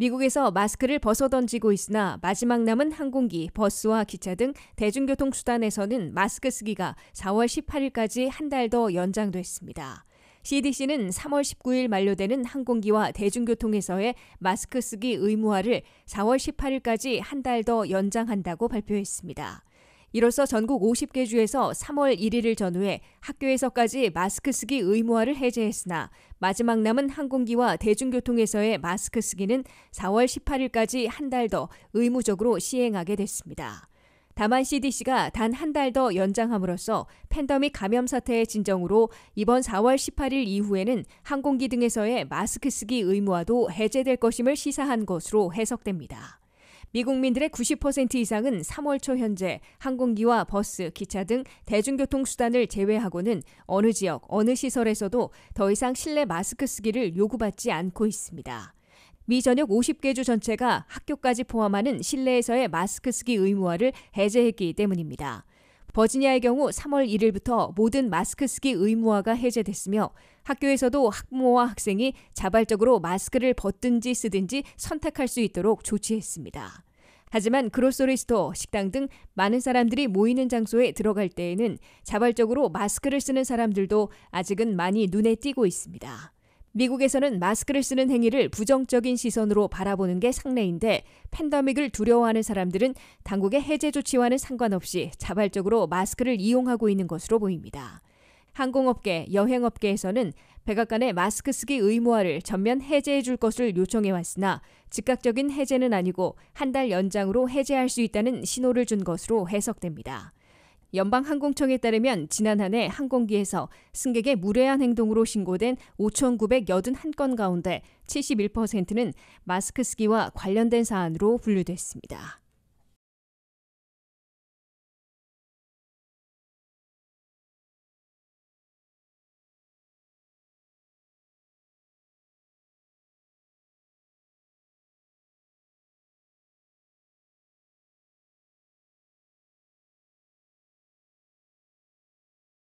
미국에서 마스크를 벗어 던지고 있으나 마지막 남은 항공기, 버스와 기차 등 대중교통 수단에서는 마스크 쓰기가 4월 18일까지 한 달 더 연장됐습니다. CDC는 3월 19일 만료되는 항공기와 대중교통에서의 마스크 쓰기 의무화를 4월 18일까지 한 달 더 연장한다고 발표했습니다. 이로써 전국 50개 주에서 3월 1일을 전후해 학교에서까지 마스크 쓰기 의무화를 해제했으나 마지막 남은 항공기와 대중교통에서의 마스크 쓰기는 4월 18일까지 한 달 더 의무적으로 시행하게 됐습니다. 다만 CDC가 단 한 달 더 연장함으로써 팬더믹 감염 사태의 진정으로 이번 4월 18일 이후에는 항공기 등에서의 마스크 쓰기 의무화도 해제될 것임을 시사한 것으로 해석됩니다. 미국민들의 90% 이상은 3월 초 현재 항공기와 버스, 기차 등 대중교통 수단을 제외하고는 어느 지역, 어느 시설에서도 더 이상 실내 마스크 쓰기를 요구받지 않고 있습니다. 미 전역 50개 주 전체가 학교까지 포함하는 실내에서의 마스크 쓰기 의무화를 해제했기 때문입니다. 버지니아의 경우 3월 1일부터 모든 마스크 쓰기 의무화가 해제됐으며 학교에서도 학부모와 학생이 자발적으로 마스크를 벗든지 쓰든지 선택할 수 있도록 조치했습니다. 하지만 그로소리 스토어, 식당 등 많은 사람들이 모이는 장소에 들어갈 때에는 자발적으로 마스크를 쓰는 사람들도 아직은 많이 눈에 띄고 있습니다. 미국에서는 마스크를 쓰는 행위를 부정적인 시선으로 바라보는 게 상례인데 팬더믹을 두려워하는 사람들은 당국의 해제 조치와는 상관없이 자발적으로 마스크를 이용하고 있는 것으로 보입니다. 항공업계, 여행업계에서는 백악관의 마스크 쓰기 의무화를 전면 해제해 줄 것을 요청해 왔으나 즉각적인 해제는 아니고 한 달 연장으로 해제할 수 있다는 신호를 준 것으로 해석됩니다. 연방항공청에 따르면 지난 한 해 항공기에서 승객의 무례한 행동으로 신고된 5,981건 가운데 71%는 마스크 쓰기와 관련된 사안으로 분류됐습니다.